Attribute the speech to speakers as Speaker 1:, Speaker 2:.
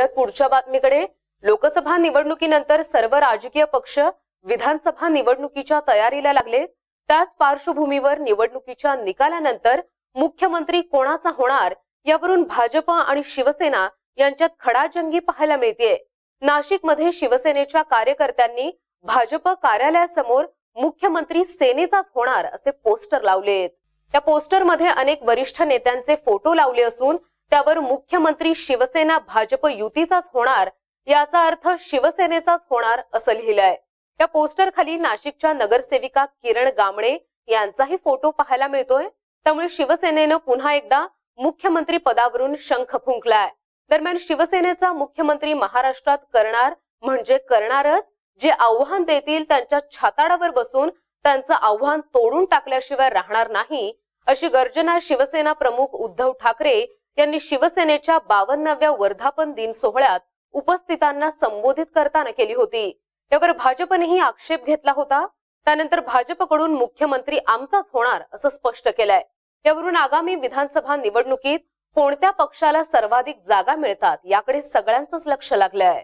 Speaker 1: पुढच्या बातमीकडे लोकसभा निवडणुकीनंतर सर्व राजकीय पक्ष विधानसभा निवडणुकीच्या तयारीला लागले त्याच पार्श्वभूमीवर निवडणुकीच्या निकालानंतर मुख्यमंत्री कोणाचा होणार यावरून भाजप आणि शिवसेना यांच्यात खडाजंगी पाहायला मिळते नाशिकमध्ये शिवसेनेच्या कार्यकर्त्यांनी भाजप कार्यालयासमोर मुख्यमंत्री सेनेचाच होणार असे पोस्टर लावलेत या पोस्टरमध्ये अनेक वरिष्ठ नेत्यांचे फोटो लावले असून त्यावर मुख्यमंत्री शिवसेना भाजप युतीचाच होणार याचा अर्थ शिवसेनेचाच होणार असं लिहिलंय या पोस्टर खाली नाशिकच्या नगरसेविका किरण गामणे यांचाही फोटो पाहायला मिळतोय त्यामुळे शिवसेनेनं पुन्हा एकदा मुख्यमंत्री पदावरून शंख फुंकलाय दरम्यान शिवसेनेचा मुख्यमंत्री महाराष्ट्रात करणार म्हणजे करणारच जे आव्हान देतील त्यांच्या छाताडावर बसून त्यांचं आव्हान तोडून टाकल्याशिवाय राहणार नाही अशी गर्जना शिवसेना प्रमुख उद्धव ठाकरे त्यांनी शिवसेनेच्या बावन्नाव्या वर्धापन दिन सोहळ्यात उपस्थितांना संबोधित करताना केली होती त्यावर भाजपनेही आक्षेप घेतला होता त्यानंतर भाजपकडून मुख्यमंत्री आमचाच होणार असं स्पष्ट केलंय यावरून आगामी विधानसभा निवडणुकीत कोणत्या पक्षाला सर्वाधिक जागा मिळतात याकडे सगळ्यांचंच लक्ष लागलंय